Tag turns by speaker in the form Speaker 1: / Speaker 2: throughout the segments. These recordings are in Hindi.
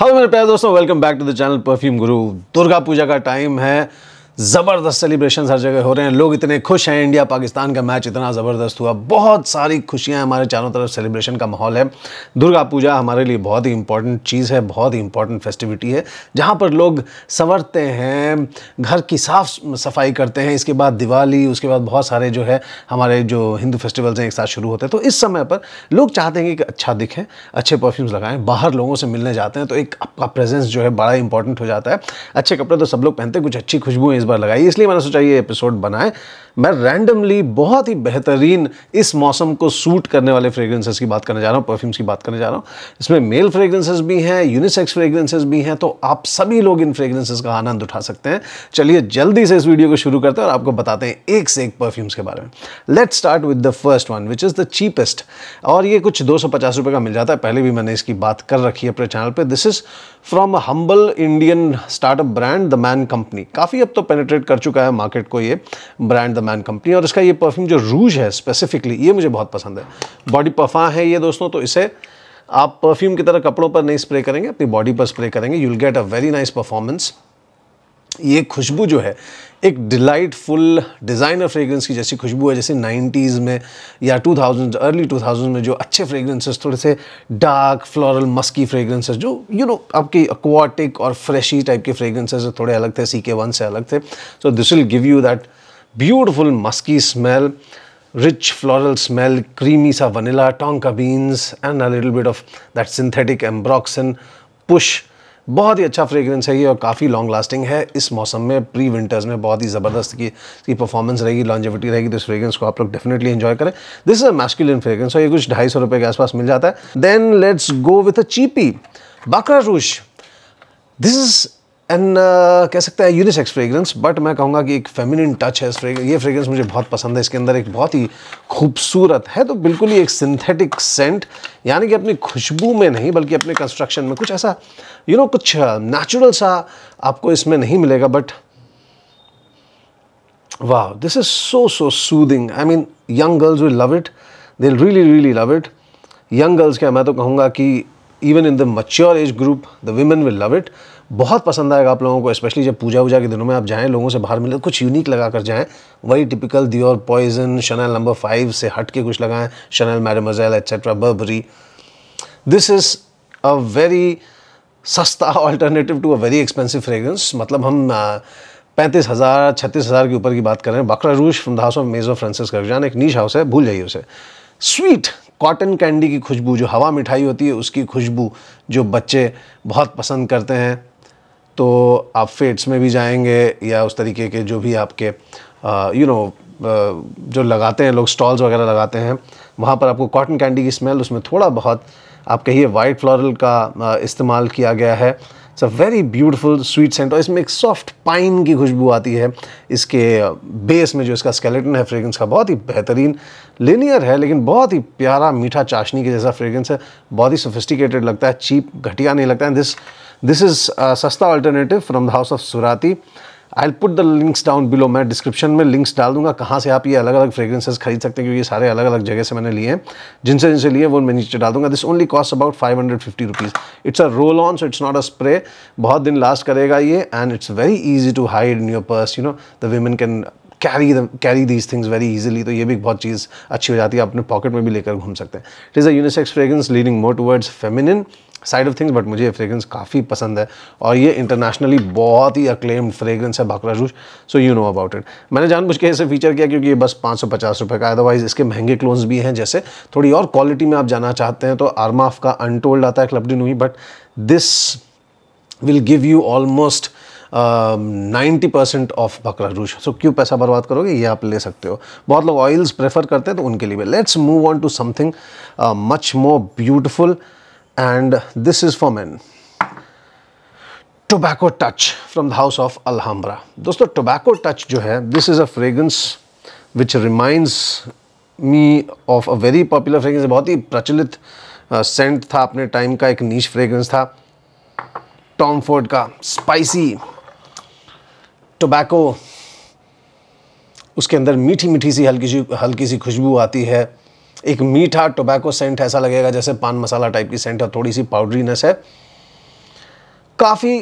Speaker 1: हेलो मेरे प्यारे दोस्तों welcome back to the channel perfume guru Durga पूजा का टाइम है ज़बरदस्त सेलिब्रेशन हर जगह हो रहे हैं लोग इतने खुश हैं इंडिया पाकिस्तान का मैच इतना ज़बरदस्त हुआ बहुत सारी खुशियाँ हमारे चारों तरफ सेलिब्रेशन का माहौल है दुर्गा पूजा हमारे लिए बहुत ही इंपॉर्टेंट चीज़ है बहुत ही इंपॉर्टेंट फेस्टिविटी है जहाँ पर लोग संवरते हैं घर की साफ सफाई करते हैं इसके बाद दिवाली उसके बाद बहुत सारे जो है हमारे जो हिंदू फेस्टिवल्स हैं एक साथ शुरू होते हैं तो इस समय पर लोग चाहते हैं कि अच्छा दिखें अच्छे परफ्यूम्स लगाएं बाहर लोगों से मिलने जाते हैं तो एक आपका प्रेजेंस जो है बड़ा इंपॉर्टेंट हो जाता है अच्छे कपड़े तो सब लोग पहनते हैं कुछ अच्छी खुशबू इस बार लगाई इसलिए मैंने सोचा ये एपिसोड बनाए मैं रैंडमली बहुत ही बेहतरीन इस मौसम को सूट करने वाले फ्रेग्रेंसेज की बात करने जा रहा हूँ परफ्यूम्स की बात करने जा रहा हूँ इसमें मेल फ्रेग्रेंसेस भी हैं यूनिसेक्स फ्रेग्रेंसेस भी हैं तो आप सभी लोग इन फ्रेग्रेंसेस का आनंद उठा सकते हैं चलिए जल्दी से इस वीडियो को शुरू करते हैं और आपको बताते हैं एक से एक परफ्यूम्स के बारे में let start with the first one which is the cheapest और ये कुछ दो सौ का मिल जाता है पहले भी मैंने इसकी बात कर रखी है अपने चैनल पर this is from humble Indian startup brand the man company काफ़ी अब तो पेनिट्रेट कर चुका है मार्केट को ये ब्रांड द मैन कंपनी और इसका ये परफ्यूम जो रूज है स्पेसिफिकली ये मुझे बहुत पसंद है बॉडी परफा है ये दोस्तों तो इसे आप परफ्यूम की तरह कपड़ों पर नहीं स्प्रे करेंगे अपनी बॉडी पर स्प्रे करेंगे you will get a very nice performance ये खुशबू जो है एक डिलाइटफुल डिज़ाइनर फ्रेगरेंस की जैसी खुशबू है जैसे 90s में या 2000s अर्ली 2000s में जो अच्छे फ्रेगरेंसेस थोड़े से डार्क फ्लोरल मस्की फ्रेगरेंसेस जो यू you नो know, आपके अक्वाटिक और फ्रेशी टाइप के फ्रेगरेंसेस थोड़े अलग थे सी के वन से अलग थे so this will give you that musky smell rich floral smell creamy सा vanilla tonka beans and a little bit of that synthetic ambroxan push बहुत ही अच्छा फ्रेगरेंस है ये और काफ़ी लॉन्ग लास्टिंग है इस मौसम में प्री विंटर्स में बहुत ही ज़बरदस्त की इसकी परफॉर्मेंस रहेगी लॉन्जेविटी रहेगी तो इस फ्रेगरेंस को आप लोग डेफिनेटली एंजॉय करें this is a masculine fragrance और ये कुछ ढाई सौ रुपये के आसपास मिल जाता है then let's go with a cheapie Baccarat Rouge this is and uh, कह सकते हैं यूनिसेक्स फ्रेगरेंस बट मैं कहूँगा कि एक फेमिनिन टच है इस ये फ्रेगरेंस मुझे बहुत पसंद है इसके अंदर एक बहुत ही खूबसूरत है तो बिल्कुल ही एक सिंथेटिक सेंट यानी कि अपनी खुशबू में नहीं बल्कि अपने कंस्ट्रक्शन में कुछ ऐसा यू you नो know, कुछ नेचुरल uh, सा आपको इसमें नहीं मिलेगा बट वाह this is so so soothing I mean young girls will love it they really really love it young girls क्या मैं तो कहूँगा कि even in the mature age group the women will love it बहुत पसंद आएगा आप लोगों को स्पेशली जब पूजा वूजा के दिनों में आप जाएँ लोगों से बाहर मिले कुछ यूनिक लगा कर जाएँ वही typical Dior Poison Chanel number five से हट के कुछ लगाएं Chanel Mademoiselle etcetera Burberry this is a very सस्ता alternative to a very expensive fragrance मतलब हम पैंतीस हज़ार छत्तीस हज़ार के ऊपर की बात करें Baccarat Rouge from of Maison Francis Kurkdjian एक नीच हाउस है भूल जाइए उसे स्वीट कॉटन कैंडी की खुशबू जो हवा मिठाई होती है उसकी खुशबू जो बच्चे बहुत पसंद करते हैं तो आप फेट्स में भी जाएंगे या उस तरीके के जो भी आपके यू नो जो लगाते हैं लोग स्टॉल्स वगैरह लगाते हैं वहाँ पर आपको कॉटन कैंडी की स्मेल उसमें थोड़ा बहुत आप कहिए वाइट फ्लोरल का इस्तेमाल किया गया है it's a very beautiful sweet scent और इसमें एक सॉफ्ट पाइन की खुशबू आती है इसके बेस uh, में जो इसका स्केलेटन है फ्रेगरेंस का बहुत ही बेहतरीन लिनियर है लेकिन बहुत ही प्यारा मीठा चाशनी के जैसा फ्रेगरेंस है बहुत ही सोफिस्टिकेटेड लगता है चीप घटिया नहीं लगता है दिस दिस इज़ सस्ता alternative from the house of Surrati I put the links down below मैं डिस्क्रिप्शन में लिंक्स डाल दूंगा कहाँ से आप ये अलग अलग फ्रेग्रेंसेस खरीद सकते हैं क्योंकि ये सारे अलग अलग जगह से मैंने लिए हैं जिनसे जिनसे लिए वो मैं नीचे डाल दूंगा this only cost about five hundred fifty rupees it's a roll on so it's not a spray बहुत दिन लास्ट करेगा ये and it's very easy to hide in your purse you know the women can carry the carry these things very easily तो ये भी बहुत चीज़ अच्छी हो जाती है अपने पॉकेट में भी लेकर घूम सकते हैं it is a unisex fragrance leading more towards feminine side of things but मुझे ये फ्रेगरेंस काफ़ी पसंद है और ये इंटरनेशनली बहुत ही अक्लेम्ड फ्रेगरेंस है Baccarat Rouge so you know about it मैंने जानबूझ के ऐसे फीचर किया क्योंकि ये बस पाँच सौ पचास रुपये का अदरवाइज इसके महंगे क्लोन्स भी हैं जैसे थोड़ी और क्वालिटी में आप जाना चाहते हैं तो आर्माफ का अनटोल्ड आता है क्लब डिन हुई but this will give you almost ninety percent of Baccarat Rouge so क्यों पैसा बर्बाद करोगे ये आप ले सकते हो बहुत लोग ऑयल्स प्रेफर करते हैं तो उनके लिए let's move on to something much more beautiful and this is for men. Tobacco touch from the house of Alhambra दोस्तों टोबैको टच जो है this is a fragrance which remind me of a very popular fragrance बहुत ही प्रचलित सेंट uh, था अपने टाइम का एक नीच फ्रेगरेंस था टॉम फोर्ड का स्पाइसी टोबैको उसके अंदर मीठी मीठी सी हल्की सी हल्की सी खुशबू आती है एक मीठा टोबैको सेंट ऐसा लगेगा जैसे पान मसाला टाइप की सेंट है थोड़ी सी पाउडरीनेस है काफ़ी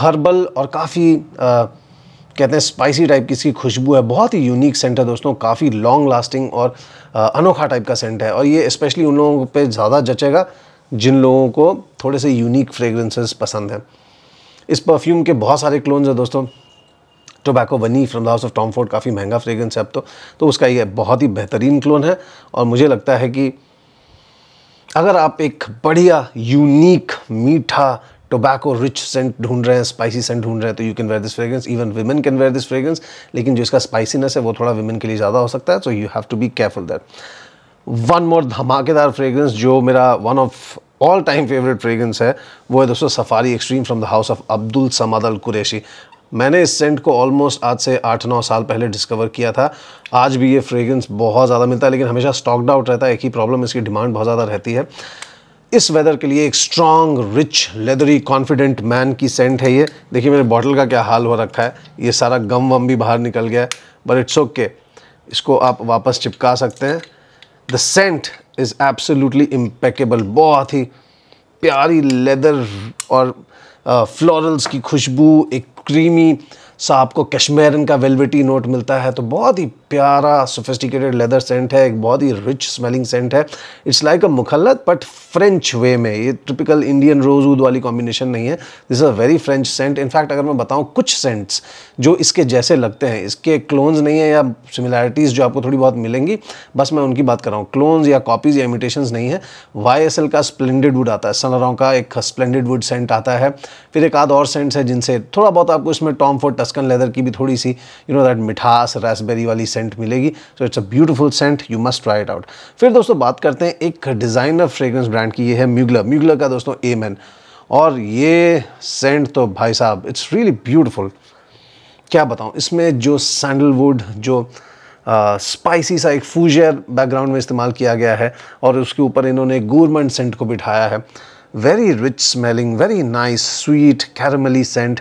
Speaker 1: हर्बल और काफ़ी कहते हैं स्पाइसी टाइप की इसकी खुशबू है बहुत ही यूनिक सेंट है दोस्तों काफ़ी लॉन्ग लास्टिंग और आ, अनोखा टाइप का सेंट है और ये स्पेशली उन लोगों पे ज़्यादा जचेगा जिन लोगों को थोड़े से यूनिक फ्रेगरेंसेस पसंद हैं इस परफ्यूम के बहुत सारे क्लोन्स हैं दोस्तों tobacco vanille from the house of Tom Ford काफ़ी महंगा फ्रेगरेंस है अब तो तो उसका ये बहुत ही बेहतरीन क्लोन है और मुझे लगता है कि अगर आप एक बढ़िया यूनिक मीठा टोबैको रिच सेंट ढूंढ रहे हैं स्पाइसी सेंट ढूंढ रहे हैं तो you can wear this fragrance even women can wear this fragrance लेकिन जो इसका स्पाइसीनेस है वो थोड़ा वुमेन के लिए ज़्यादा हो सकता है so you have to be careful that one more धमाकेदार फ्रेगरेंस जो मेरा one of all time favourite fragrance है वो है दोस्तों Safari Extreme from the house of Abdul Samad Al Qurashi मैंने इस सेंट को ऑलमोस्ट आज से आठ नौ साल पहले डिस्कवर किया था आज भी ये फ्रेगरेंस बहुत ज़्यादा मिलता है लेकिन हमेशा स्टॉकड आउट रहता है एक ही प्रॉब्लम इसकी डिमांड बहुत ज़्यादा रहती है इस वेदर के लिए एक strong rich leathery confident man की सेंट है ये देखिए मेरे बॉटल का क्या हाल हो रखा है ये सारा गम वम भी बाहर निकल गया है बट इट्स ओके इसको आप वापस चिपका सकते हैं the scent is absolutely impeccable बहुत ही प्यारी लेदर और फ्लोरल्स की खुशबू एक creamy सो आपको कश्मीरन का वेलवेटी नोट मिलता है तो बहुत ही प्यारा सोफिस्टिकेटेड लेदर सेंट है एक बहुत ही रिच स्मेलिंग सेंट है it's like a mukhallat but French way में ये टिपिकल इंडियन रोज उद वाली कॉम्बिनेशन नहीं है this is a very French scent in fact अगर मैं बताऊँ कुछ सेंट्स जो इसके जैसे लगते हैं इसके क्लोन्स नहीं है या सिमिलैरिटीज़ जो आपको थोड़ी बहुत मिलेंगी बस मैं उनकी बात कर रहा हूँ क्लोन्स या कॉपीज़ या इमिटेशन नहीं है वाई एस एल का स्प्लेंडेड वुड आता है सनरों का एक स्पलेंडेड वुड सेंट आता है फिर एक आध और सेंट्स है जिनसे थोड़ा बहुत आपको इसमें टॉम फोर्ड टस्कन लेदर की भी थोड़ी सी यू नो दैट मिठास रेसबेरी वाली सेंट मिलेगी so it's a beautiful scent you must try it out फिर दोस्तों बात करते हैं एक डिज़ाइनर फ्रेग्रेंस ब्रांड की ये है म्यूगलर म्यूगलर का दोस्तों एमन और ये सेंट तो भाई साहब इट्स रियली ब्यूटिफुल क्या बताऊँ इसमें जो सैंडलवुड जो स्पाइसी uh, सा एक फूजर बैकग्राउंड में इस्तेमाल किया गया है और उसके ऊपर इन्होंने गवर्नमेंट सेंट को बिठाया है very rich smelling very nice sweet caramelly scent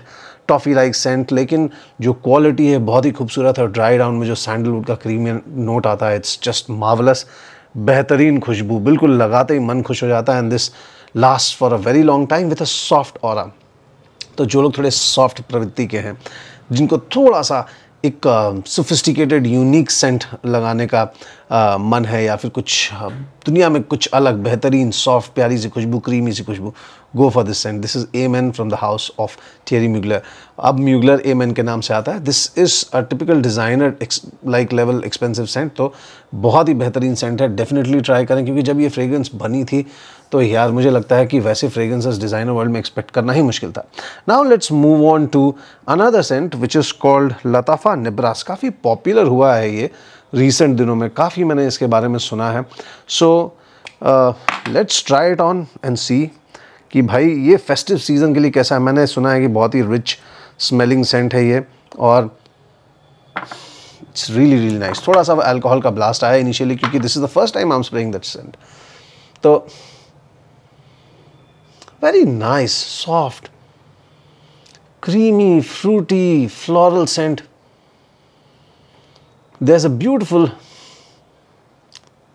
Speaker 1: toffee like scent लेकिन जो क्वालिटी है बहुत ही खूबसूरत है और ड्राई डाउन में जो सैंडलवुड का क्रीमी नोट आता है इट्स जस्ट मावलस बेहतरीन खुशबू बिल्कुल लगाते ही मन खुश हो जाता है and this last for a very long time with a soft और तो जो लोग थोड़े सॉफ्ट प्रवृत्ति के हैं जिनको थोड़ा सा एक सोफिस्टिकेटेड यूनिक सेंट लगाने का आ, मन है या फिर कुछ दुनिया में कुछ अलग बेहतरीन सॉफ्ट प्यारी सी खुशबू क्रीमी सी खुशबू go for this scent this is A Men from the house of Thierry Mugler अब म्यूगलर ए मैन के नाम से आता है this is a typical designer like level expensive scent तो बहुत ही बेहतरीन सेंट है डेफिनेटली ट्राई करें क्योंकि जब ये फ्रेगरेंस बनी थी तो यार मुझे लगता है कि वैसे फ्रेग्रेंसेस डिज़ाइनर वर्ल्ड में एक्सपेक्ट करना ही मुश्किल था now let's move on to another scent which is called Lattafa Nabras काफ़ी पॉपुलर हुआ है ये रिसेंट दिनों में काफ़ी मैंने इसके बारे में सुना है so let's try it on and see कि भाई ये फेस्टिव सीज़न के लिए कैसा है मैंने सुना है कि बहुत ही रिच स्मेलिंग सेंट है ये और इट्स रियली रियली नाइस थोड़ा सा अल्कोहल का ब्लास्ट आया इनिशियली क्योंकि this is the first time I am spraying that scent तो Very nice, soft, creamy, fruity, floral scent. There's a beautiful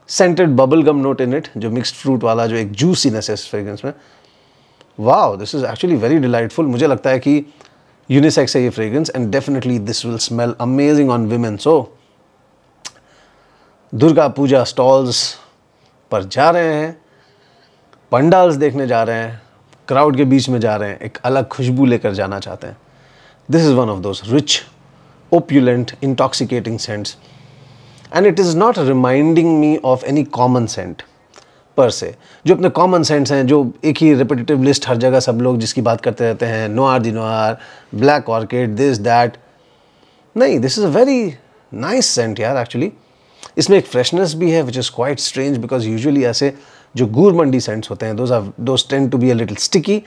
Speaker 1: scented bubblegum note in it, जो mixed fruit वाला जो एक juiciness है इस fragrance में. Wow, this is actually very delightful. मुझे लगता है कि यूनिसेक्स है ये fragrance and definitely this will smell amazing on women so Durga Puja stalls पर जा रहे हैं पंडाल्स देखने जा रहे हैं क्राउड के बीच में जा रहे हैं एक अलग खुशबू लेकर जाना चाहते हैं this is one of those rich opulent intoxicating scents and it is not reminding me of any common scent per se जो अपने कॉमन सेंट्स हैं जो एक ही रिपीटेटिव लिस्ट हर जगह सब लोग जिसकी बात करते रहते हैं Noir de Noir Black Orchid this that नहीं this is a very nice scent यार एक्चुअली इसमें एक फ्रेशनेस भी है which is quite strange because usually ऐसे जो गुर मंडी सेंट्स होते हैं those tend to be a little sticky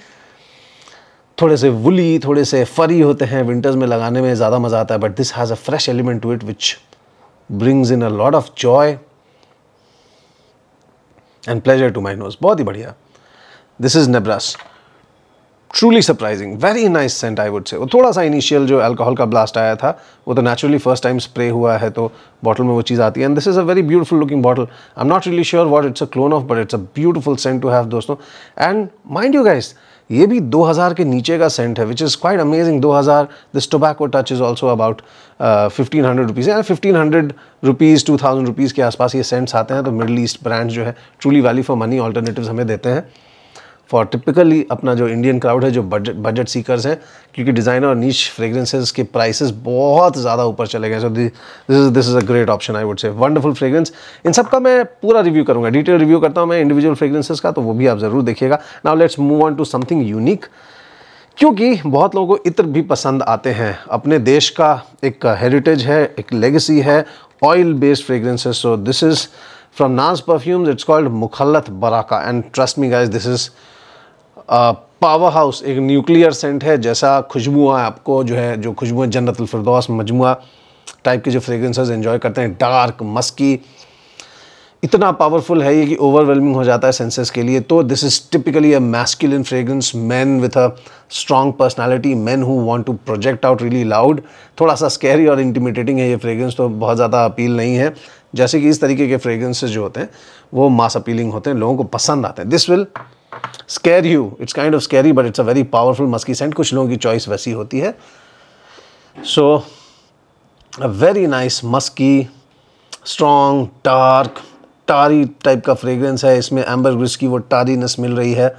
Speaker 1: थोड़े से वुली थोड़े से फरी होते हैं विंटर्स में लगाने में ज़्यादा मज़ा आता है but this has a fresh element to it which brings in a lot of joy and pleasure to my nose बहुत ही बढ़िया this is Nabras truly surprising very nice scent I would say वो थोड़ा सा इनिशियल जो अल्कोहल का ब्लास्ट आया था वो तो नेचुरली फर्स्ट टाइम स्प्रे हुआ है तो बॉटल में वो चीज़ आती है and this is a very beautiful looking bottle I am not really sure what it's a clone of but it's a beautiful scent to have दोस्तों एंड माइंड यू गाइस ये भी 2000 के नीचे का सेंट है which is quite amazing 2000 this tobacco touch is also about fifteen hundred rupees and fifteen hundred rupees two thousand rupees के आसपास ये सेंट्स आते हैं तो मिडल ईस्ट ब्रांड जो है truly value for money alternative हमें देते हैं फॉर टिपिकली अपना जो इंडियन क्राउड है जो बजट बजट सीकर्स हैं क्योंकि डिज़ाइनर और नीच फ्रेग्रेंसेज के प्राइसेस बहुत ज़्यादा ऊपर चले गए so this is this is a great option I would say wonderful fragrance इन सब का मैं पूरा रिव्यू करूँगा डिटेल रिव्यू करता हूँ मैं इंडिविजुअल फ्रेगरेंसेज का तो वो भी आप ज़रूर देखिएगा now let's move on to something unique क्योंकि बहुत लोगों को इत्र भी पसंद आते हैं अपने देश का एक हेरिटेज है एक लेगेसी है oil based fragrances so this is from Naz perfumes it's called Mukhallat Baraka and trust me guys this is powerhouse एक न्यूक्लियर सेंट है जैसा खुशबुआ आपको जो है जो है जन्नत अलफरदौस मजमू टाइप के जो फ्रेगरेंसेज इन्जॉय करते हैं डार्क मस्की इतना पावरफुल है ये कि ओवरवेलमिंग हो जाता है सेंसेस के लिए तो this is typically a masculine fragrance man with a strong personality man who want to project out really loud थोड़ा सा स्कैरी और इंटीमिटेटिंग है ये फ्रेगरेंस तो बहुत ज़्यादा अपील नहीं है जैसे कि इस तरीके के फ्रेग्रेंसेज जो होते हैं वो मास अपीलिंग होते हैं लोगों को पसंद आते हैं this will scare you it's kind of scary but it's a very powerful musky scent कुछ लोगों की चॉइस वैसी होती है so a very nice musky strong dark tarry type का फ्रेगरेंस है इसमें एम्बर ग्रिस की वो टारीनेस मिल रही है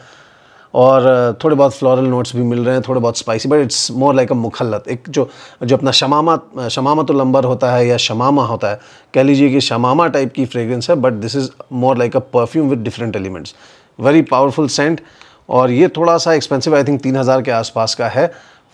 Speaker 1: और uh, थोड़े बहुत फ्लोरल नोट्स भी मिल रहे हैं थोड़े बहुत spicy but it's more like a mukhallat एक जो जो अपना शमामा शमामा तो लंबर होता है या शमामा होता है कह लीजिए कि शमामा टाइप की फ्रेगरेंस है but this is more like a perfume with different elements very powerful scent और ये थोड़ा सा एक्सपेंसिव आई थिंक तीन हज़ार के आसपास का है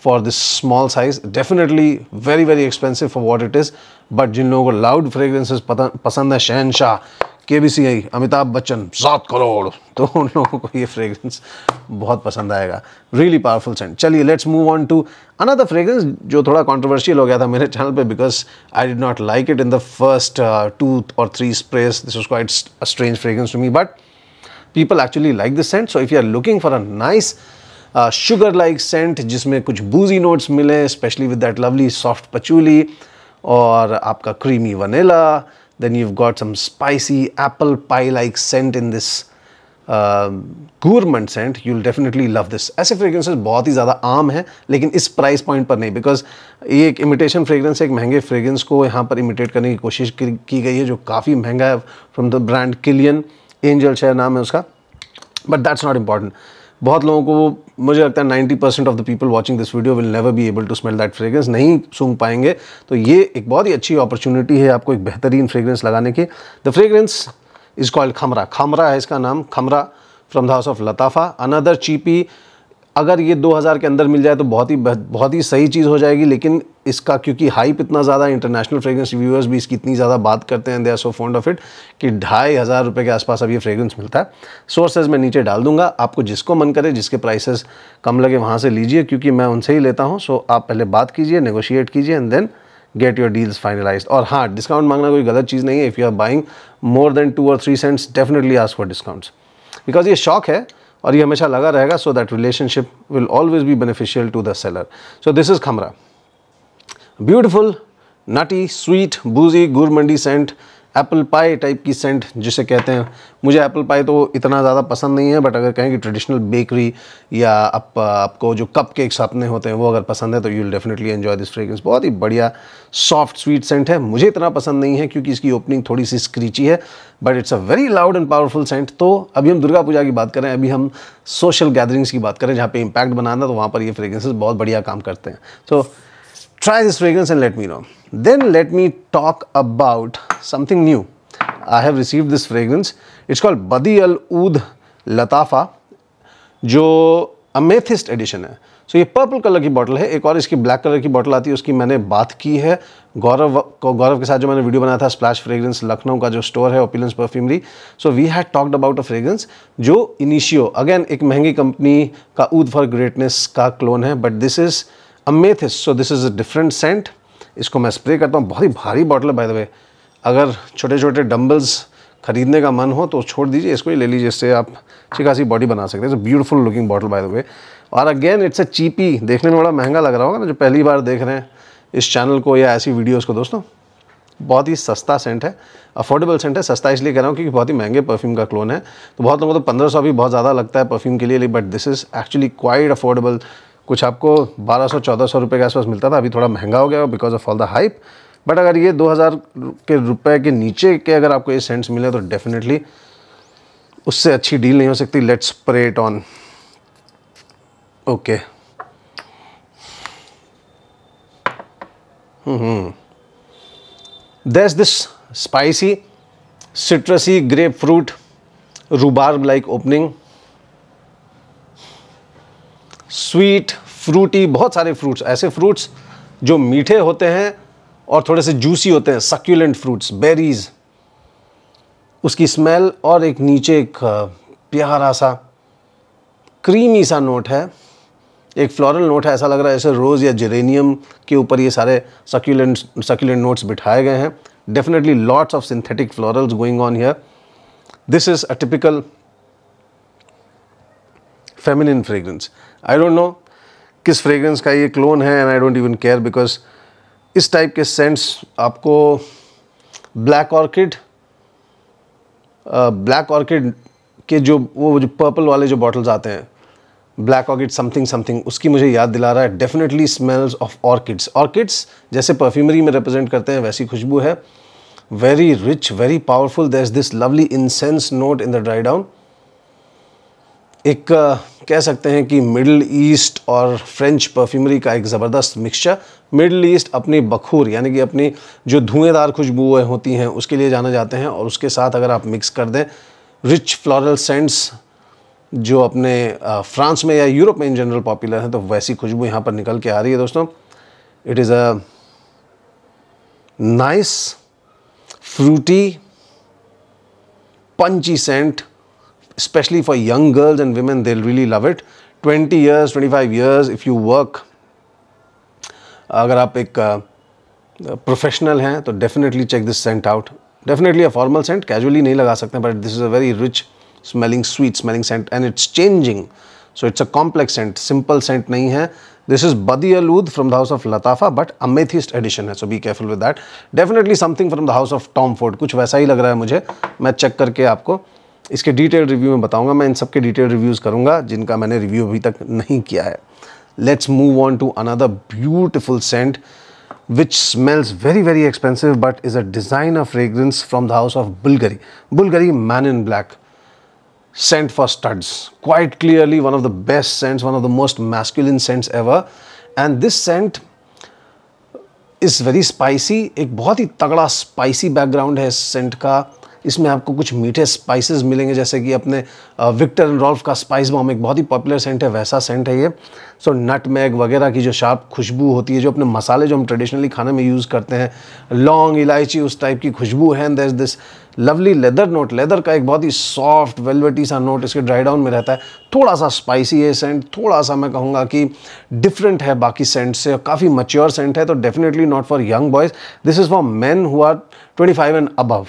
Speaker 1: for this small size definitely very very expensive for what it is but जिन लोगों को लाउड फ्रेग्रेंसेस पसंद है शहनशाह के B C I Amitabh Bachchan सात करोड़ तो उन लोगों को ये फ्रेगरेंस बहुत पसंद आएगा रियली पावरफुल सेंट चलिए let's move on to another fragrance जो थोड़ा कॉन्ट्रोवर्शियल हो गया था मेरे चैनल पर because I did not like it in the first two और three sprays this was quite strange fragrance to me but people actually like the scent. So if you are looking for a nice uh, sugar like scent जिसमें कुछ boozy notes मिले especially with that lovely soft patchouli और आपका creamy vanilla then you've got some spicy apple pie like scent in this uh, gourmand scent you'll definitely love this ऐसे fragrances बहुत ही ज़्यादा आम हैं लेकिन इस price point पर नहीं because ये एक imitation fragrance है एक महंगे fragrance को यहाँ पर imitate करने की कोशिश की गई है जो काफ़ी महंगा है from the brand Killian Angels' Share नाम है उसका बट दैट्स नॉट इम्पॉर्टेंट बहुत लोगों को मुझे लगता है ninety percent of the people watching this video will never be able to smell that fragrance नहीं सूंघ पाएंगे तो ये एक बहुत ही अच्छी अपॉर्चुनिटी है आपको एक बेहतरीन फ्रेग्रेंस लगाने की the fragrance is called Khamrah Khamrah है इसका नाम Khamrah from the house of Lattafa another cheapie अगर ये 2000 के अंदर मिल जाए तो बहुत ही बहुत ही सही चीज़ हो जाएगी लेकिन इसका क्योंकि हाइप इतना ज़्यादा इंटरनेशनल फ्रेग्रेंस रिव्यूअर्स भी इसकी इतनी ज़्यादा बात करते हैं they are so fond of it कि ढाई हज़ार रुपये के आसपास अब ये फ्रेगरेंस मिलता है सोर्सेज मैं नीचे डाल दूंगा आपको जिसको मन करे जिसके प्राइसेस कम लगे वहाँ से लीजिए क्योंकि मैं उनसे ही लेता हूँ सो आप पहले बात कीजिए नेगोशिएट कीजिए and then get your deals finalise और हाँ डिस्काउंट मांगना कोई गलत चीज़ नहीं है if you are buying more than two और three scents definitely ask for discounts because ये शौक है और ये हमेशा लगा रहेगा so that relationship will always be beneficial to the seller so this is Khamrah beautiful nutty sweet boozy gourmandy scent apple pie type की सेंट जिसे कहते हैं मुझे एप्पल पाई तो इतना ज़्यादा पसंद नहीं है बट अगर कहें कि ट्रेडिशनल बेकरी या आप, आपको जो कप केक्स अपने होते हैं वो अगर पसंद है तो you will definitely enjoy this fragrance बहुत ही बढ़िया सॉफ्ट स्वीट सेंट है मुझे इतना पसंद नहीं है क्योंकि इसकी ओपनिंग थोड़ी सी स्क्रीची है but it's a very loud and powerful scent तो अभी हम दुर्गा पूजा की बात करें अभी हम सोशल गैदरिंग्स की बात करें जहाँ पे इम्पैक्ट बनाना तो वहाँ पर ये फ्रेगरेंसेज बहुत बढ़िया काम करते हैं so so, try this fragrance and let me know. Then let me talk about something new. I have received this fragrance. It's called Badi Al Oud Latafa, जो अमेथिस्ट एडिशन है सो so, ये पर्पल कलर की बॉटल है एक और इसकी ब्लैक कलर की बॉटल आती है उसकी मैंने बात की है गौरव को गौरव के साथ जो मैंने वीडियो बनाया था स्प्लैश फ्रेग्रेंस लखनऊ का जो स्टोर है opulence perfumery so we had talked about a fragrance जो इनिशियो अगेन एक महंगी कंपनी का ऊद फॉर ग्रेटनेस का क्लोन है but this is amethyst so this is a different scent इसको मैं स्प्रे करता हूँ बहुत ही भारी बॉटल है बाय द वे अगर छोटे छोटे डम्बल्स खरीदने का मन हो तो छोड़ दीजिए इसको ही ले लीजिए इससे आप अच्छी खासी बॉडी बना सकते हैं it's beautiful looking bottle by the way और अगेन इट्स अ चीपी देखने में बड़ा महंगा लग रहा होगा ना जो पहली बार देख रहे हैं इस चैनल को या ऐसी वीडियोस को दोस्तों बहुत ही सस्ता सेंट है अफोर्डेबल सेंट है सस्ता इसलिए कह रहा हूँ क्योंकि बहुत ही महंगे परफ्यूम का क्लोन है तो बहुत लोगों को तो पंद्रह सौ भी बहुत ज़्यादा लगता है परफ्यूम के लिए but this is actually quite affordable कुछ आपको 1200 1400 रुपए के आसपास मिलता था अभी थोड़ा महंगा हो गया because of all the hype but अगर ये 2000 के रुपए के नीचे के अगर आपको ये सेंट्स मिले तो डेफिनेटली उससे अच्छी डील नहीं हो सकती लेट्स प्रेट on okay this spicy citrusy grapefruit rhubarb like opening sweet fruity बहुत सारे फ्रूट्स ऐसे फ्रूट्स जो मीठे होते हैं और थोड़े से जूसी होते हैं सक्यूलेंट फ्रूट्स बेरीज उसकी स्मेल और एक नीचे एक प्यारा सा क्रीमी सा नोट है एक फ्लोरल नोट है ऐसा लग रहा है जैसे रोज़ या जेरेनियम के ऊपर ये सारे सक्यूलेंट सक्यूलेंट नोट्स बिठाए गए हैं definitely lots of synthetic florals going on here this is a typical feminine fragrance I don't know किस फ्रेगरेंस का ये क्लोन है and I don't even care because इस टाइप के सेंट्स आपको ब्लैक ऑर्किड ब्लैक ऑर्किड के जो वो जो पर्पल वाले जो बॉटल्स आते हैं ब्लैक ऑर्किड समथिंग समथिंग उसकी मुझे याद दिला रहा है definitely smells of orchids orchids जैसे परफ्यूमरी में रिप्रेजेंट करते हैं वैसी खुशबू है very rich very powerful there is this lovely incense note in the dry down एक कह सकते हैं कि मिडिल ईस्ट और फ्रेंच परफ्यूमरी का एक ज़बरदस्त मिक्सचर मिडल ईस्ट अपनी बखूर यानी कि अपनी जो धुएँदार खुशबुएँ होती हैं उसके लिए जाना जाते हैं और उसके साथ अगर आप मिक्स कर दें रिच फ्लोरल सेंट्स जो अपने फ्रांस में या यूरोप में इन जनरल पॉपुलर हैं तो वैसी खुशबू यहाँ पर निकल के आ रही है दोस्तों it is a nice fruity punchy scent especially for young girls and women, they'll really love it. 20 years, 25 years, if you work, अगर आप एक प्रोफेशनल हैं तो definitely check this scent out definitely a formal scent casually नहीं लगा सकते but this is a very rich smelling sweet smelling scent and it's changing so it's a complex scent simple scent नहीं है this is Badee Al Oud from the house of Lattafa but amethyst edition है so be careful with that definitely something from the house of Tom Ford कुछ वैसा ही लग रहा है मुझे मैं चेक करके आपको इसके डिटेल रिव्यू में बताऊंगा मैं इन सबके डिटेल रिव्यूज़ करूंगा जिनका मैंने रिव्यू अभी तक नहीं किया है let's move on to another beautiful scent which smells very very expensive but is a design of fragrance from the house of Bulgari Bulgari Man in Black scent for studs quite clearly one of the best scents one of the most masculine scents ever and this scent is very spicy एक बहुत ही तगड़ा स्पाइसी बैकग्राउंड है इस सेंट का इसमें आपको कुछ मीठे स्पाइसेस मिलेंगे जैसे कि अपने विक्टर एंड रॉल्फ का स्पाइस बॉम एक बहुत ही पॉपुलर सेंट है वैसा सेंट है ये सो नट मैग वगैरह की जो शार्प खुशबू होती है जो अपने मसाले जो हम ट्रेडिशनली खाने में यूज़ करते हैं लॉन्ग इलायची उस टाइप की खुशबू है and this lovely leather note leather का एक बहुत ही सॉफ्ट वेलवेटी सा नोट इसके ड्राई डाउन में रहता है थोड़ा सा स्पाइसी है सेंट थोड़ा सा मैं कहूँगा कि डिफरेंट है बाकी सेंट से काफ़ी मच्योर सेंट है तो definitely not for young boys this is for man हुआ ट्वेंटी फाइव एंड अबव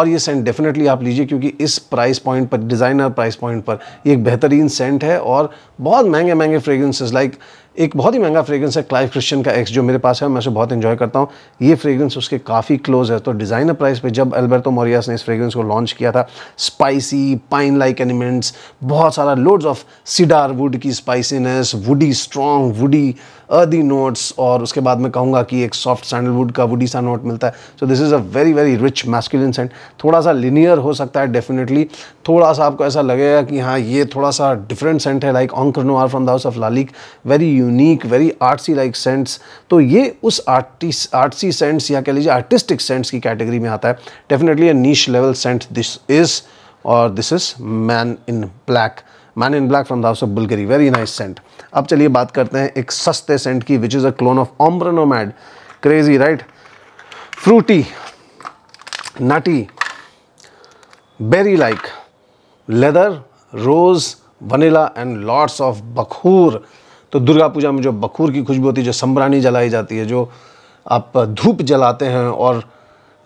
Speaker 1: और ये सेंट डेफिनेटली आप लीजिए क्योंकि इस प्राइस पॉइंट पर डिज़ाइनर प्राइस पॉइंट पर ये एक बेहतरीन सेंट है और बहुत महंगे महंगे फ्रेग्रेंसेज लाइक like, एक बहुत ही महंगा फ्रेगरेंस है क्लाइव क्रिश्चियन का एक्स जो मेरे पास है मैं उसे बहुत इन्जॉय करता हूँ ये फ्रेग्रेंस उसके काफ़ी क्लोज है तो डिज़ाइनर प्राइस पे जब अल्बर्टो मोरियास ने इस फ्रेगरेंस को लॉन्च किया था स्पाइसी पाइन लाइक एलिमेंट्स बहुत सारा लोड्स ऑफ सीडार वुड की spiciness woody strong woody earthy notes और उसके बाद मैं कहूँगा कि एक सॉफ्ट सैंडलवुड का वुडी सा नोट मिलता है so this is a very very rich masculine scent थोड़ा सा लिनियर हो सकता है डेफिनेटली थोड़ा सा आपको ऐसा लगेगा कि हाँ ये थोड़ा सा डिफरेंट सेंट है like Encre Noire from the house of Lalique very unique very artsy like scents तो ये उस आर्टिस आर्टसी सेंट्स या कह लीजिए आर्टिस्टिक सेंट्स की कैटेगरी में आता है definitely a niche level scent this is और this is Man in Black Man in Black from the house of Bulgari very nice scent अब चलिए बात करते हैं एक सस्ते सेंट की which is a clone of Ombre Nomade crazy right fruity nutty berry like leather rose vanilla and loads of बखूर तो दुर्गा पूजा में जो बखूर की खुशबू होती है जो संबरानी जलाई जाती है जो आप धूप जलाते हैं और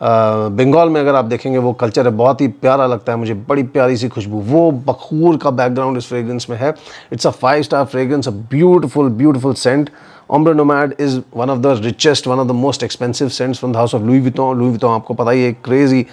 Speaker 1: बंगाल में अगर आप देखेंगे वो कल्चर है बहुत ही प्यारा लगता है मुझे बड़ी प्यारी सी खुशबू वो बखूर का बैकग्राउंड इस फ्रेगरेंस में है it's a five star fragrance a beautiful beautiful scent Ombre Nomade is one of the richest one of the most expensive scents from the house of Louis Vuitton. Louis Vuitton आपको पता ही एक क्रेजी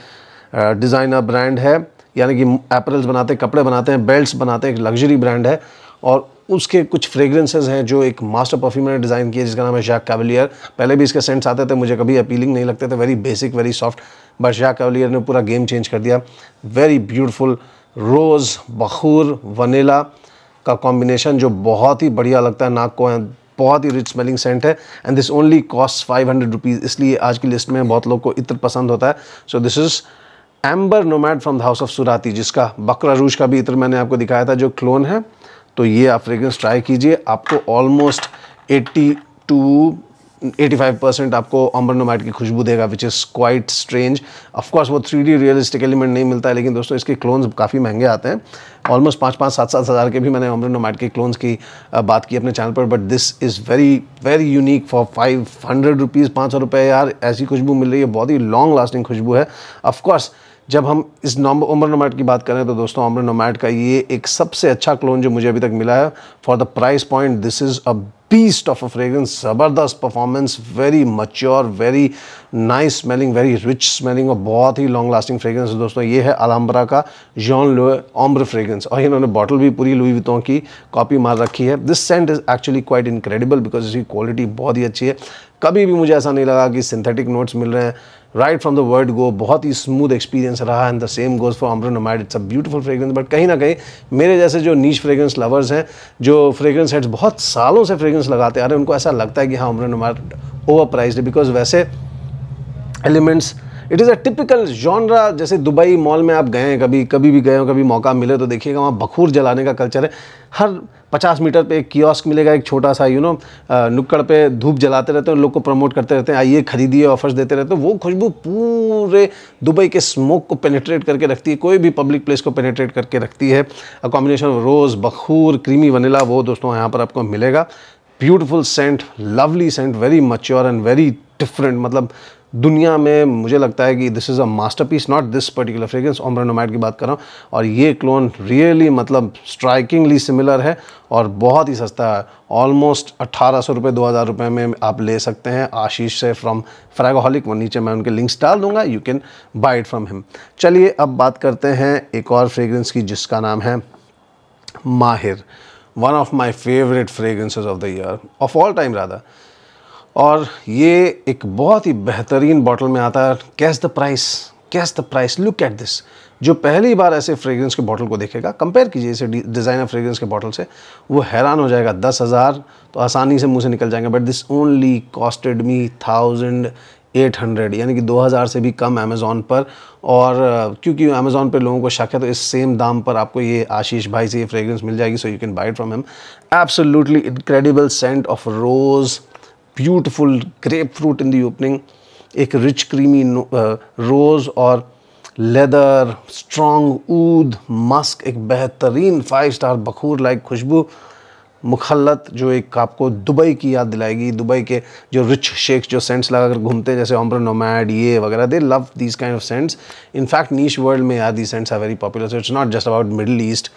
Speaker 1: डिज़ाइनर ब्रांड है यानी कि एपरल्स बनाते हैं कपड़े बनाते हैं बेल्ट बनाते हैं एक लग्जरी ब्रांड है और उसके कुछ फ्रेग्रेंसेज हैं जो एक मास्टर परफ्यूमर ने डिज़ाइन किया जिसका नाम है शाक कैवलियर पहले भी इसके सेंट्स आते थे मुझे कभी अपीलिंग नहीं लगते थे very basic very soft but शाक कैवलियर ने पूरा गेम चेंज कर दिया वेरी ब्यूटिफुल रोज़ बखूर वनीला का कॉम्बिनेशन जो बहुत ही बढ़िया लगता है नाक को बहुत ही रिच स्मेलिंग सेंट है and this only cost five hundred rupees इसलिए आज की लिस्ट में बहुत लोग को इत्र पसंद होता है so this is amber nomade from the house of Surati जिसका बकरा रूज का भी इत्र मैंने आपको दिखाया था जो क्लोन है तो ये आप फ्रेगरेंस ट्राई कीजिए आपको ऑलमोस्ट 80 टू 85 परसेंट आपको अम्बरनोमैट की खुशबू देगा which is quite strange of course वो थ्री डी रियलिस्टिक एलिमेंट नहीं मिलता है लेकिन दोस्तों इसके क्लोन्स काफ़ी महंगे आते हैं ऑलमोस्ट पाँच पाँच सात सात हज़ार के भी मैंने अम्बरनोमैट के क्लोन्स की बात की अपने चैनल पर but this is very very unique for five hundred rupees पाँच सौ रुपये यार ऐसी खुशबू मिल रही है बहुत ही लॉन्ग लास्टिंग खुशबू है ऑफकोर्स जब हम इस नॉम उम्र नोमैट की बात करें तो दोस्तों उम्र नोमैट का ये एक सबसे अच्छा क्लोन जो मुझे अभी तक मिला है for the price point this is a beast of a fragrance ज़बरदस्त performance very mature very nice smelling very rich smelling और बहुत ही लॉन्ग लास्टिंग फ्रेग्रेंस है दोस्तों ये है अलाम्बरा का जॉन लोए ऑम्ब्र फ्रेग्रेंस और इन्होंने बॉटल भी पूरी लुई वितों की कॉपी मार रखी है this scent is actually quite incredible because इसकी क्वालिटी बहुत ही अच्छी है कभी भी मुझे ऐसा नहीं लगा कि सिंथेटिक नोट्स मिल रहे हैं right from the world go बहुत ही स्मूथ एक्सपीरियंस रहा and the same goes for अमरन Nomade it's a beautiful fragrance but कहीं ना कहीं मेरे जैसे जो नीच फ्रेग्रेंस लवर्स हैं जो फ्रेग्रेंस हेड्स बहुत सालों से फ्रेग्रेंस लगाते आ रहे हैं उनको ऐसा लगता है कि हाँ अम्ब्रो नोमैड ओवर प्राइज है बिकॉज वैसे elements it is a typical genre जैसे दुबई मॉल में आप गए हैं कभी कभी भी गए हो कभी मौका मिले तो देखिएगा वहाँ बखूर जलाने का कल्चर है हर पचास मीटर पे एक कियोस्क मिलेगा एक छोटा सा यू नो नुक्कड़ पे धूप जलाते रहते हैं लोग को प्रमोट करते रहते हैं आइए खरीदिए ऑफर्स देते रहते हैं वो खुशबू पूरे दुबई के स्मोक को पेनेट्रेट करके रखती है कोई भी पब्लिक प्लेस को पेनेट्रेट करके रखती है कॉम्बिनेशन ऑफ रोज़ बखूर क्रीमी वनीला वो दोस्तों यहाँ पर आपको मिलेगा beautiful scent lovely scent very mature and very different मतलब दुनिया में मुझे लगता है कि this is a masterpiece not this particular fragrance Ombre की बात कर रहा हूँ और ये क्लोन रियली मतलब स्ट्राइकिंगली सिमिलर है और बहुत ही सस्ता है ऑलमोस्ट अट्ठारह सौ रुपये दो हज़ार रुपये में आप ले सकते हैं आशीष से फ्रॉम फ्रैगोहलिक वो नीचे मैं उनके लिंक्स डाल दूंगा you can buy it from him चलिए अब बात करते हैं एक और फ्रेगरेंस की जिसका नाम है Mahir one of my favourite fragrances of the year of all time Radha और ये एक बहुत ही बेहतरीन बॉटल में आता है guess the price guess the price look at this जो पहली बार ऐसे फ्रेगरेंस के बॉटल को देखेगा कंपेयर कीजिए इसे डिज़ाइनर फ्रेगरेंस के बॉटल से वो हैरान हो जाएगा दस हज़ार तो आसानी से मुंह से निकल जाएंगे but this only costed me thousand eight hundred यानी कि दो हज़ार से भी कम अमेज़ोन पर और uh, क्योंकि अमेज़ोन पर लोगों को शक है तो इस सेम दाम पर आपको ये आशीष भाई से ये फ्रेगरेंस मिल जाएगी so you can buy it from him absolutely incredible scent of rose beautiful grapefruit in the opening एक रिच क्रीमी रोज़ और लेदर स्ट्रॉन्ग ऊद मस्क एक बेहतरीन फाइव स्टार बखूर लाइक खुशबू मुखलत जो एक आपको दुबई की याद दिलाएगी दुबई के जो रिच शेक्स जो सेंट्स लगाकर घूमते हैं जैसे ऑम्ब्र नोमैड ये वगैरह they love these kind of scents in fact niche world में यार the scents are very popular so it's not just about Middle East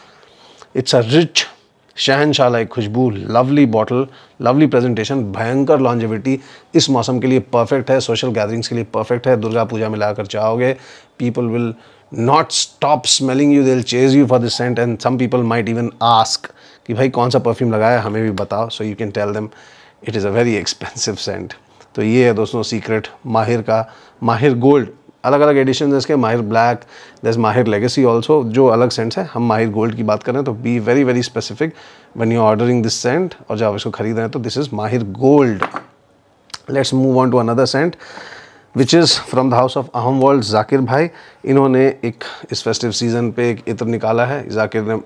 Speaker 1: it's a rich शहनशाला एक खुशबू लवली बॉटल लवली प्रेजेंटेशन भयंकर लॉन्जिविटी इस मौसम के लिए परफेक्ट है सोशल गैदरिंग्स के लिए परफेक्ट है दुर्गा पूजा में लाकर जाओगे people will not stop smelling you they'll chase you for this scent and some people might even ask कि भाई कौन सा परफ्यूम लगाया हमें भी बताओ so you can tell them it is a very expensive scent तो ये है दोस्तों सीक्रेट माहिर का माहिर गोल्ड अलग अलग एडिशन है इसके माहिर ब्लैक दस माहिर लेगेसी ऑल्सो जो अलग सेंट्स हैं हम माहिर गोल्ड की बात करें तो be very very specific when you ordering this scent और जब आप इसको खरीद रहे हैं तो this is Mahir gold let's move on to another scent which is from the house of अहम वर्ल्ड जाकिर भाई इन्होंने एक इस फेस्टिव सीज़न पे एक इत्र निकाला है जाकिर ने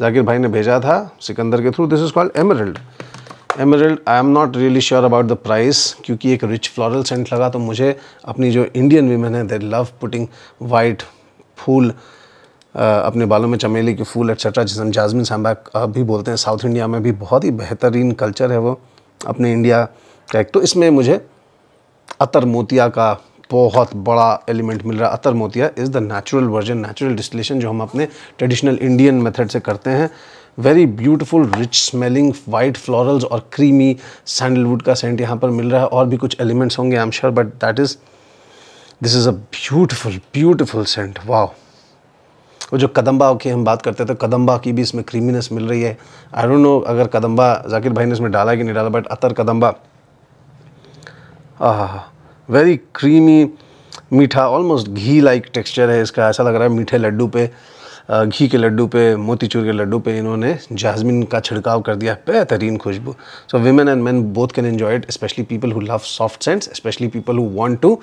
Speaker 1: जाकिर भाई ने भेजा था सिकंदर के through this is called emerald emerald I am not really sure about the price क्योंकि एक रिच फ्लोरल सेंट लगा तो मुझे अपनी जो इंडियन वीमेन है दे लव पुटिंग वाइट फूल अपने बालों में चमेली के फूल एक्सेट्रा जिसमें जासमिन सैम्बैक भी बोलते हैं साउथ इंडिया में भी बहुत ही बेहतरीन कल्चर है वो अपने इंडिया का एक तो इसमें मुझे अतर मोतिया का बहुत बड़ा एलिमेंट मिल रहा है अतर मोतिया is the natural version natural distillation जो हम अपने ट्रेडिशनल इंडियन मेथड से करते हैं very beautiful rich smelling white florals और क्रीमी सैंडलवुड का सेंट यहाँ पर मिल रहा है और भी कुछ एलिमेंट्स होंगे I am sure but that is this is a beautiful beautiful scent वाह वो जो कदम्बा की हम बात करते थे कदम्बा की भी इसमें क्रीमीनेस मिल रही है आई डोंट नो अगर कदम्बा जाकिर भाई ने इसमें डाला कि नहीं डाला बट अतर कदम्बा वेरी क्रीमी मीठा ऑलमोस्ट घी लाइक टेक्सचर है इसका ऐसा लग रहा है मीठे लड्डू पे घी के लड्डू पे मोतीचूर के लड्डू पे इन्होंने जासमिन का छिड़काव कर दिया बेहतरीन खुशबू so women and man both can enjoy it specially people who love soft scents specially people who want to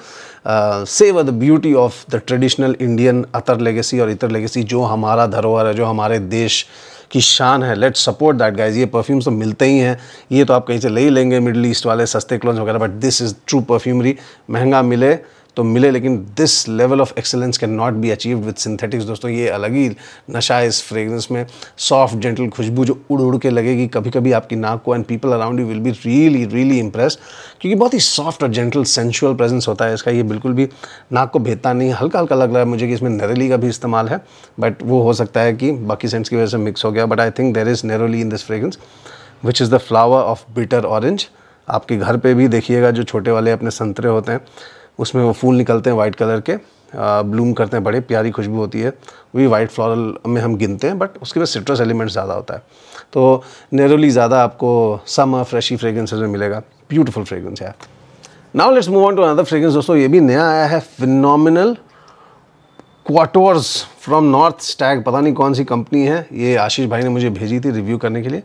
Speaker 1: save the beauty of the traditional Indian अतर लेगेसी और इतर लेगेसी जो हमारा धरोहर है जो हमारे देश की शान है लेट्स सपोर्ट दैट गाइज ये परफ्यूम्स तो मिलते ही हैं ये तो आप कहीं से ले ही लेंगे मिडल ईस्ट वाले सस्ते क्लोन्स वगैरह but this is true perfumery महंगा मिले तो मिले लेकिन this level of excellence can not be achieved with synthetics दोस्तों ये अलग ही नशा है इस फ्रेगरेंस में सॉफ्ट जेंटल खुशबू जो उड़ उड़ के लगेगी कभी कभी आपकी नाक को and people around you will be really really impress क्योंकि बहुत ही सॉफ्ट और जेंटल सेंशुअल प्रेजेंस होता है इसका ये बिल्कुल भी नाक को भेदता नहीं हल्का हल्का लग रहा है मुझे कि इसमें नरेली का भी इस्तेमाल है बट वो हो सकता है कि बाकी सेंट्स की वजह से मिक्स हो गया but I think there is neroli in this fragrance which is the flower of bitter orange आपके घर पे भी देखिएगा जो छोटे वाले अपने संतरे होते हैं उसमें वो फूल निकलते हैं वाइट कलर के ब्लूम करते हैं बड़े प्यारी खुशबू होती है वही वाइट फ्लॉरल में हम गिनते हैं बट उसके बाद सिट्रस एलिमेंट ज़्यादा होता है तो नेरोली ज़्यादा आपको सम फ्रेशी फ्रेगरेंसेज में मिलेगा ब्यूटीफुल फ्रेगरेंस है now let's move on to another fragrance दोस्तों ये भी नया आया है फिनोमिनल क्वाटोर्स फ्रॉम नॉर्थ स्टैग पता नहीं कौन सी कंपनी है ये आशीष भाई ने मुझे भेजी थी रिव्यू करने के लिए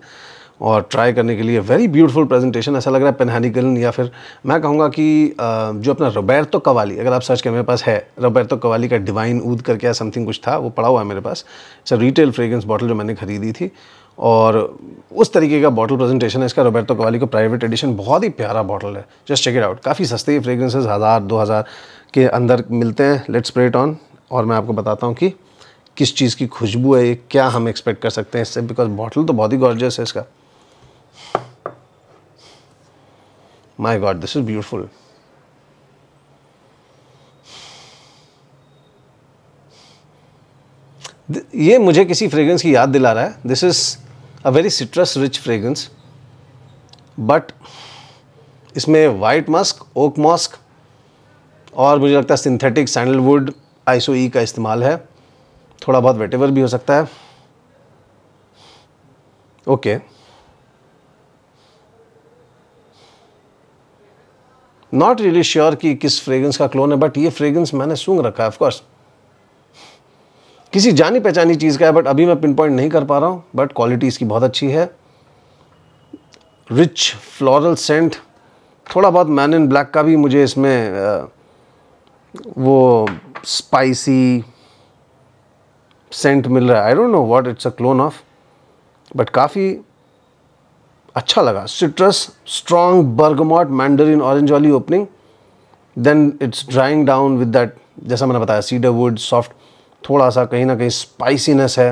Speaker 1: और ट्राई करने के लिए वेरी ब्यूटीफुल प्रेजेंटेशन ऐसा लग रहा है पेनहानिकलन या फिर मैं कहूँगा कि जो अपना रोबैरतो कवाली अगर आप सर्च करें मेरे पास है रोबैरतो कवाली का डिवाइन ऊद करके समथिंग कुछ था वो पड़ा हुआ है मेरे पास सर रिटेल फ्रेगरेंस बॉटल जो मैंने खरीदी थी और उस तरीके का बॉटल प्रेजेंटेशन है इसका रोबैरतो कवाली का प्राइवेट एडिशन बहुत ही प्यारा बॉटल है जस्ट चेक इट आउट काफ़ी सस्ते फ्रेगरेंसेज हज़ार दो हज़ार के अंदर मिलते हैं लेट्स प्रेट ऑन और मैं आपको बताता हूँ कि किस चीज़ की खुशबू है ये क्या हम एक्सपेक्ट कर सकते हैं इससे बिकॉज बॉटल तो बहुत ही गॉर्जियस है इसका My God, this is beautiful. ये मुझे किसी फ्रेगरेंस की याद दिला रहा है this is a very citrus rich fragrance but इसमें वाइट मस्क ओक मस्क और मुझे लगता है सिंथेटिक सैंडलवुड आईसो ई का इस्तेमाल है थोड़ा बहुत वेटेवर भी हो सकता है okay okay. Not really sure कि किस फ्रेगरेंस का क्लोन है बट ये फ्रेगरेंस मैंने सूंघ रखा है ऑफकोर्स किसी जानी पहचानी चीज़ का है बट अभी मैं पिन पॉइंट नहीं कर पा रहा हूँ बट क्वालिटी इसकी बहुत अच्छी है रिच फ्लोरल सेंट थोड़ा बहुत मैन इन ब्लैक का भी मुझे इसमें वो स्पाइसी सेंट मिल रहा है I don't know what it's a clone of but काफ़ी अच्छा लगा citrus strong bergamot mandarin orange वाली opening then it's drying down with that जैसा मैंने बताया सीडर वुड सॉफ्ट थोड़ा सा कहीं ना कहीं स्पाइसीनेस है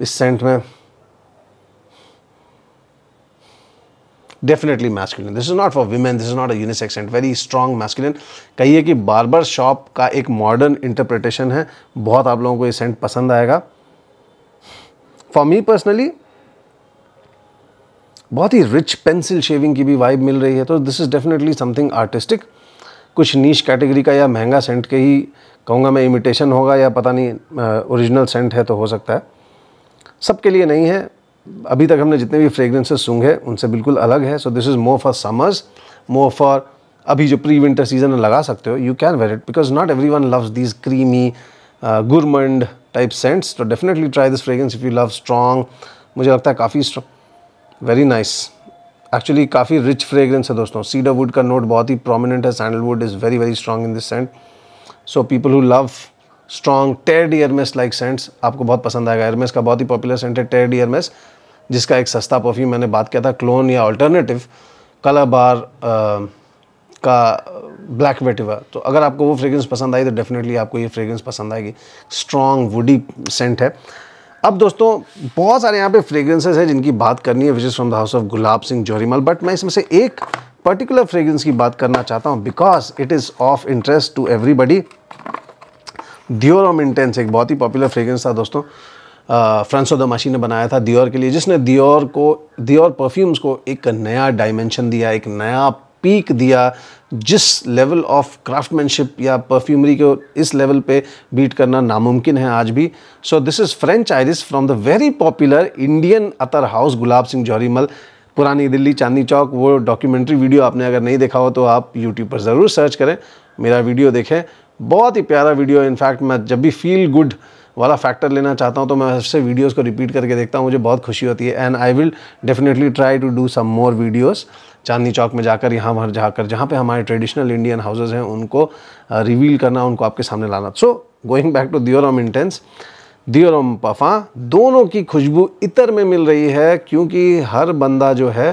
Speaker 1: इस सेंट में definitely masculine this is not for women this is not a unisex scent very strong masculine कहिए कि बारबर शॉप का एक मॉडर्न इंटरप्रिटेशन है बहुत आप लोगों को ये सेंट पसंद आएगा फॉर मी पर्सनली बहुत ही रिच पेंसिल शेविंग की भी वाइब मिल रही है तो this is definitely something artistic कुछ नीच कैटेगरी का या महंगा सेंट के ही कहूँगा मैं इमिटेशन होगा या पता नहीं ओरिजिनल सेंट है तो हो सकता है सबके लिए नहीं है अभी तक हमने जितने भी फ्रेगरेंसेस सूंघे उनसे बिल्कुल अलग है so this is more for summers more for अभी जो प्री विंटर सीजन लगा सकते हो you can wear it because not everyone loves these creamy gourmand type scents तो definitely try this fragrance if you love strong मुझे लगता है काफ़ी स्ट्रॉ वेरी नाइस एक्चुअली काफ़ी रिच फ्रेगरेंस है दोस्तों सीडर वुड का नोट बहुत ही प्रोमिनेंट है sandalwood is very very strong in this scent so people who love strong Terre Hermes like scents आपको बहुत पसंद आएगा एयरमेस का बहुत ही पॉपुलर सेंट है टेड एयरमेस जिसका एक सस्ता परफ्यूम मैंने बात किया था क्लोन या ऑल्टरनेटिव कला बार का ब्लैक वेटिवा तो अगर आपको वो फ्रेगरेंस पसंद आई तो डेफिनेटली आपको ये फ्रेगरेंस पसंद आएगी स्ट्रॉन्ग वुडी सेंट है अब दोस्तों बहुत सारे यहाँ पे फ्रेग्रेंसेस हैं जिनकी बात करनी है विशेष from the house of Gulab Singh Johrimal but मैं इसमें से एक पर्टिकुलर फ्रेग्रेंस की बात करना चाहता हूँ because it is of interest to everybody Dior Homme Intense एक बहुत ही पॉपुलर फ्रेग्रेंस था दोस्तों फ्रांसो मशीन ने बनाया था दियोर के लिए जिसने दियोर को दियोर परफ्यूम्स को एक नया डायमेंशन दिया एक नया पीक दिया जिस लेवल ऑफ क्राफ्टमैनशिप या परफ्यूमरी को इस लेवल पे बीट करना नामुमकिन है आज भी so this is French iris from the very popular Indian अतर हाउस गुलाब सिंह जौहरीमल पुरानी दिल्ली चांदनी चौक वो डॉक्यूमेंट्री वीडियो आपने अगर नहीं देखा हो तो आप यूट्यूब पर ज़रूर सर्च करें मेरा वीडियो देखें बहुत ही प्यारा वीडियो है इनफैक्ट मैं जब भी फील गुड वाला फैक्टर लेना चाहता हूँ तो मैं उससे वीडियोज़ को रिपीट करके देखता हूँ मुझे बहुत खुशी होती है and I will definitely try to do some more videos Chandni Chowk में जाकर यहाँ वहाँ जाकर जहाँ पे हमारे ट्रेडिशनल इंडियन हाउसेज हैं उनको रिवील करना उनको आपके सामने लाना so going back to Dior Homme intense Dior Homme पफा दोनों की खुशबू इतर में मिल रही है क्योंकि हर बंदा जो है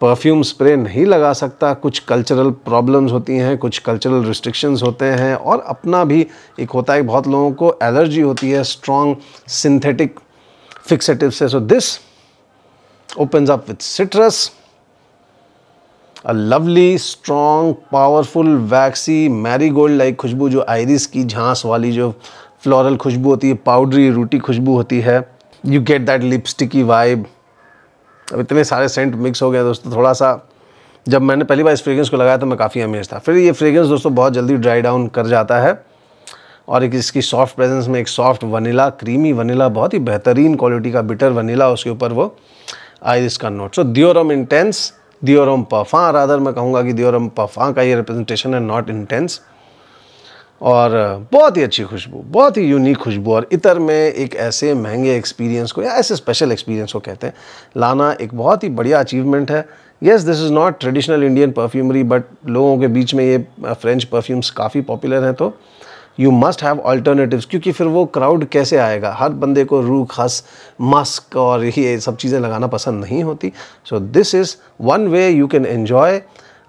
Speaker 1: परफ्यूम स्प्रे नहीं लगा सकता कुछ कल्चरल प्रॉब्लम्स होती हैं कुछ कल्चरल रिस्ट्रिक्शंस होते हैं और अपना भी एक होता है बहुत लोगों को एलर्जी होती है स्ट्रॉन्ग सिंथेटिक फिक्सेटिव से so this opens up with citrus a lovely strong powerful waxy marigold like खुशबू जो आयरिस की झांस वाली जो फ्लोरल खुशबू होती है पाउडरी रूटी खुशबू होती है यू गेट दैट लिपस्टिक की वाइब अब इतने सारे सेंट मिक्स हो गए दोस्तों थोड़ा सा जब मैंने पहली बार इस फ्रेगरेंस को लगाया तो मैं काफ़ी अमेज था फिर ये फ्रेगरेंस दोस्तों बहुत जल्दी ड्राई डाउन कर जाता है और एक इसकी सॉफ्ट प्रेजेंस में एक सॉफ्ट वनीला क्रीमी वनीला बहुत ही बेहतरीन क्वालिटी का बिटर वनीला उसके ऊपर वो आयरिस का note so Dior Homme intense Dior Homme पफा रादर मैं कहूँगा कि दियोरम पफा का ये रिप्रेजेंटेशन है नॉट इंटेंस और बहुत ही अच्छी खुशबू बहुत ही यूनिक खुशबू और इतर में एक ऐसे महंगे एक्सपीरियंस को या ऐसे स्पेशल एक्सपीरियंस को कहते हैं लाना एक बहुत ही बढ़िया अचीवमेंट है yes this is not traditional Indian perfumery but लोगों के बीच में ये फ्रेंच परफ्यूम्स काफ़ी पॉपुलर हैं तो यू मस्ट हैव ऑल्टरनेटिव्स क्योंकि फिर वो क्राउड कैसे आएगा हर बंदे को रू खस मस्क और ये सब चीज़ें लगाना पसंद नहीं होती so this is one way you can enjoy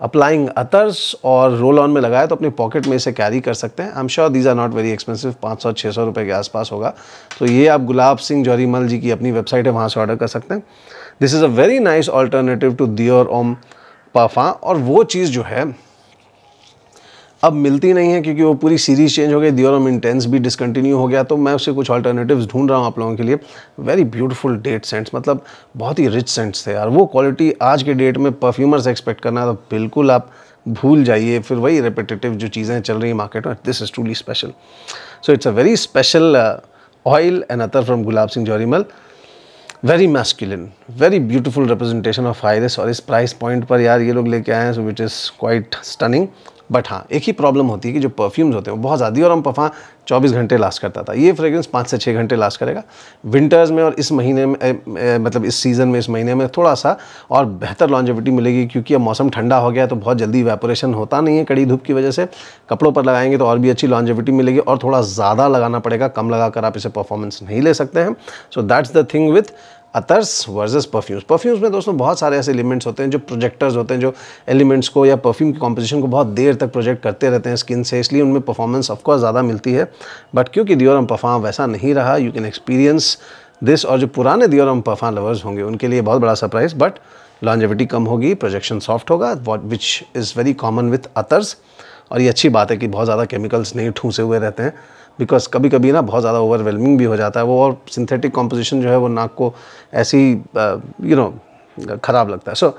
Speaker 1: applying attars और रोल ऑन में लगाए तो अपने पॉकेट में इसे कैरी कर सकते हैं I am sure these are not very expensive पाँच सौ छः सौ रुपये के आसपास होगा तो ये आप गुलाब सिंह जौरीमल जी की अपनी वेबसाइट है वहाँ से ऑर्डर कर सकते हैं this is a very nice alternative to Dior Homme पाफा और वो चीज़ जो है अब मिलती नहीं है क्योंकि वो पूरी सीरीज़ चेंज हो गई ऑम इंटेंस भी डिसकंटिन्यू हो गया तो मैं उससे कुछ अल्टरनेटिव्स ढूंढ रहा हूँ आप लोगों के लिए वेरी ब्यूटीफुल डेट सेंट्स मतलब बहुत ही रिच सेंट्स थे यार वो क्वालिटी आज के डेट में परफ्यूमर से एक्सपेक्ट करना तो बिल्कुल आप भूल जाइए फिर वही रिपिटेटिव जो चीज़ें चल रही हैं मार्केट में this is truly special so it's a very special oil and अतर from Gulab Singh Johrimal very masculine very beautiful representation of iris और इस प्राइस पॉइंट पर यार ये लोग लेके आए हैं so which is quite stunning but हाँ एक ही प्रॉब्लम होती है कि जो परफ्यूम्स होते हैं वो बहुत ज़्यादा और हम पफा 24 घंटे लास्ट करता था ये फ्रेग्रेंस पाँच से छः घंटे लास्ट करेगा विंटर्स में और इस महीने में ए, ए, मतलब इस सीज़न में इस महीने में थोड़ा सा और बेहतर लॉन्जिविटी मिलेगी क्योंकि अब मौसम ठंडा हो गया तो बहुत जल्दी वेपोरेशन होता नहीं है कड़ी धूप की वजह से कपड़ों पर लगाएंगे तो और भी अच्छी लॉन्जिविटी मिलेगी और थोड़ा ज़्यादा लगाना पड़ेगा कम लगा आप इसे परफॉर्मेंस नहीं ले सकते हैं so that's the thing with attars versus perfumes perfumes में दोस्तों बहुत सारे ऐसे एलिमेंट्स होते हैं जो प्रोजेक्टर्स होते हैं जो एलिमेंट्स को या परफ्यूम की कॉम्पोजिशन को बहुत देर तक प्रोजेक्ट करते रहते हैं स्किन से इसलिए उनमें परफॉर्मेंस ऑफकोर्स ज़्यादा मिलती है बट क्योंकि दियोरम परफॉर्म वैसा नहीं रहा यू कैन एक्सपीरियंस दिस और जो पुराने दियोरम पफा लवर्स होंगे उनके लिए बहुत बड़ा सरप्राइज बट लॉन्जेविटी कम होगी प्रोजेक्शन सॉफ्ट होगा which is very common with attars और ये अच्छी बात है कि बहुत ज़्यादा केमिकल्स नहीं ठूसे हुए रहते हैं बिकॉज कभी कभी ना बहुत ज़्यादा ओवरवेलमिंग भी हो जाता है वो और सिंथेटिक कॉम्पोजिशन जो है वो नाक को ऐसी यू नो ख़राब लगता है सो so,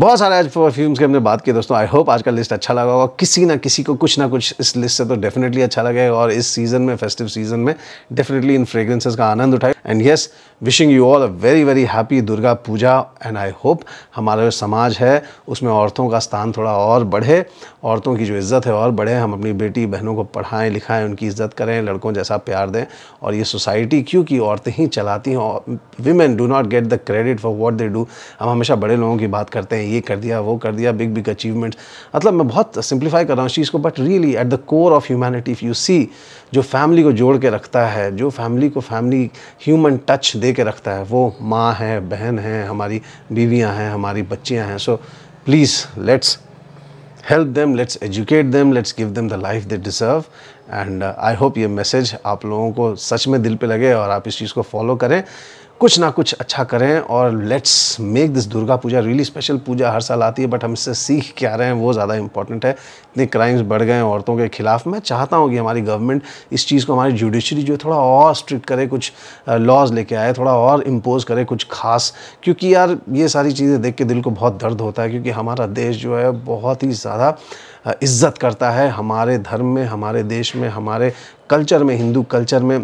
Speaker 1: बहुत सारे आज परफ्यूम्स की हमने बात की दोस्तों आई होप आज का लिस्ट अच्छा लगा होगा किसी ना किसी को कुछ ना कुछ इस लिस्ट से तो डेफिनेटली अच्छा लगेगा और इस सीज़न में फेस्टिव सीज़न में डेफिनेटली इन फ्रेग्रेंसेस का आनंद उठाए and yes wishing you all a very very happy Durga Puja and I hope हमारा जो समाज है उसमें औरतों का स्थान थोड़ा और बढ़े औरतों की जो इज़्ज़त है और बढ़े हम अपनी बेटी बहनों को पढ़ाएं लिखाएं उनकी इज़्ज़त करें लड़कों जैसा प्यार दें और ये सोसाइटी क्योंकि औरतें ही चलाती हैं और women do not get the credit for what they do हम हमेशा बड़े लोगों की बात करते हैं ये कर दिया वो कर दिया बिग बिग अचीवमेंट्स मतलब मैं बहुत सिंप्लीफाई कर रहा हूँ इस चीज़ को but really at the core of humanity if you see जो फैमिली को जोड़ के रखता है जो फैमिली को फैमिली ह्यूमन टच दे के रखता है वो माँ है बहन है हमारी बीवियाँ हैं हमारी बच्चियाँ हैं so please let's help them let's educate them let's give them the life they deserve and I hope ये मैसेज आप लोगों को सच में दिल पे लगे और आप इस चीज़ को फॉलो करें कुछ ना कुछ अच्छा करें और let's make this Durga Puja really special पूजा हर साल आती है बट हम इससे सीख क्या रहे हैं वो ज़्यादा इंपॉर्टेंट है इतने क्राइम्स बढ़ गए हैं औरतों के खिलाफ मैं चाहता हूँ कि हमारी गवर्नमेंट इस चीज़ को हमारी जुडिशरी जो है थोड़ा और स्ट्रिक्ट करे कुछ लॉज लेके आए थोड़ा और इम्पोज करे कुछ खास क्योंकि यार ये सारी चीज़ें देख के दिल को बहुत दर्द होता है क्योंकि हमारा देश जो है बहुत ही ज़्यादा इज़्ज़त करता है हमारे धर्म में हमारे देश में हमारे कल्चर में हिंदू कल्चर में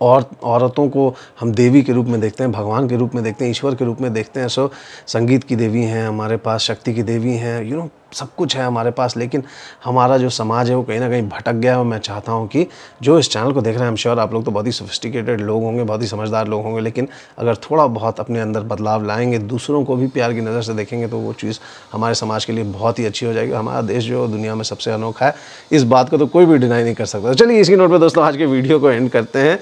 Speaker 1: और औरतों को हम देवी के रूप में देखते हैं भगवान के रूप में देखते हैं ईश्वर के रूप में देखते हैं सो संगीत की देवी हैं हमारे पास शक्ति की देवी हैं यू नो सब कुछ है हमारे पास लेकिन हमारा जो समाज है वो कहीं ना कहीं भटक गया है और मैं चाहता हूँ कि जो इस चैनल को देख रहे हैं हम श्योर आप लोग तो बहुत ही सोफिस्टिकेटेड लोग होंगे बहुत ही समझदार लोग होंगे लेकिन अगर थोड़ा बहुत अपने अंदर बदलाव लाएंगे दूसरों को भी प्यार की नज़र से देखेंगे तो वो चीज़ हमारे समाज के लिए बहुत ही अच्छी हो जाएगी हमारा देश जो दुनिया में सबसे अनोखा है इस बात को तो कोई भी डिनाई नहीं कर सकता तो चलिए इसी नोट पर दोस्तों आज के वीडियो को एंड करते हैं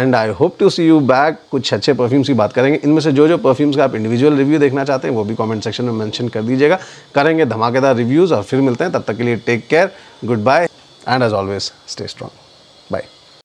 Speaker 1: and I hope to see you back कुछ अच्छे परफ्यूम्स की बात करेंगे इनमें से जो जो परफ्यूम्स का आप इंडिविजुअल रिव्यू देखना चाहते हैं वो भी कॉमेंट सेक्शन में मैंशन कर दीजिएगा करेंगे धमाकेदार ज़्यादा रिव्यूज़ और फिर मिलते हैं तब तक के लिए take care goodbye and as always stay strong